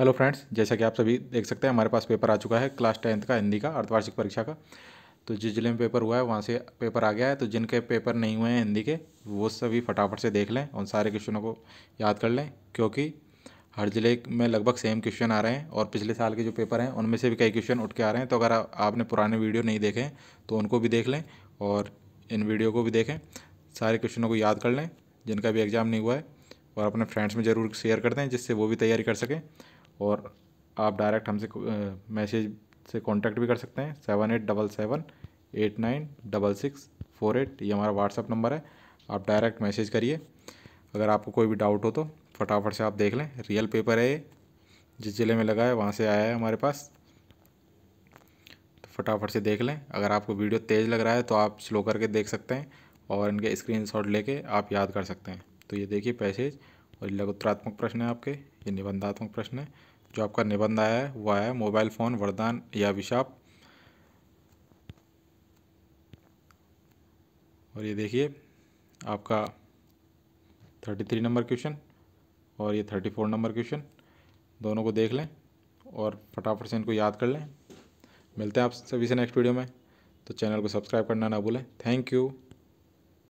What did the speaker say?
hello friends जैसा कि आप सभी देख सकते हैं हमारे पास पेपर आ चुका है क्लास टेंथ का हिंदी का अर्धवार्षिक परीक्षा का तो जिस जिले में पेपर हुआ है वहाँ से पेपर आ गया है तो जिनके पेपर नहीं हुए हैं हिंदी के वो सभी फटाफट से देख लें और सारे क्वेश्चनों को याद कर लें क्योंकि हर जिले में लगभग सेम क्वेश्चन आ रहे हैं और पिछले साल के जो पेपर हैं उनमें से भी कई क्वेश्चन उठ के आ रहे हैं तो अगर आपने पुराने वीडियो नहीं देखे तो उनको भी देख लें और इन वीडियो को भी देखें सारे क्वेश्चनों को याद कर लें जिनका भी एग्ज़ाम नहीं हुआ है और अपने फ्रेंड्स में ज़रूर शेयर कर दें जिससे वो भी तैयारी कर सकें और आप डायरेक्ट हमसे मैसेज से कांटेक्ट भी कर सकते हैं seven eight double seven eight nine double six four eight ये हमारा व्हाट्सअप नंबर है आप डायरेक्ट मैसेज करिए अगर आपको कोई भी डाउट हो तो फटाफट से आप देख लें रियल पेपर है ये जिस ज़िले में लगा है वहाँ से आया है हमारे पास तो फटाफट से देख लें अगर आपको वीडियो तेज़ लग रहा है तो आप स्लो करके देख सकते हैं और इनके स्क्रीन लेके आप याद कर सकते हैं तो ये देखिए पैसेज और ये लघुत्रात्मक प्रश्न है आपके ये निबंधात्मक प्रश्न है जो आपका निबंध आया है वह है मोबाइल फ़ोन वरदान या विशाप और ये देखिए आपका थर्टी थ्री नंबर क्वेश्चन और ये थर्टी फोर नंबर क्वेश्चन दोनों को देख लें और फटाफट से इनको याद कर लें मिलते हैं आप सभी से नेक्स्ट वीडियो में तो चैनल को सब्सक्राइब करना ना भूलें थैंक यू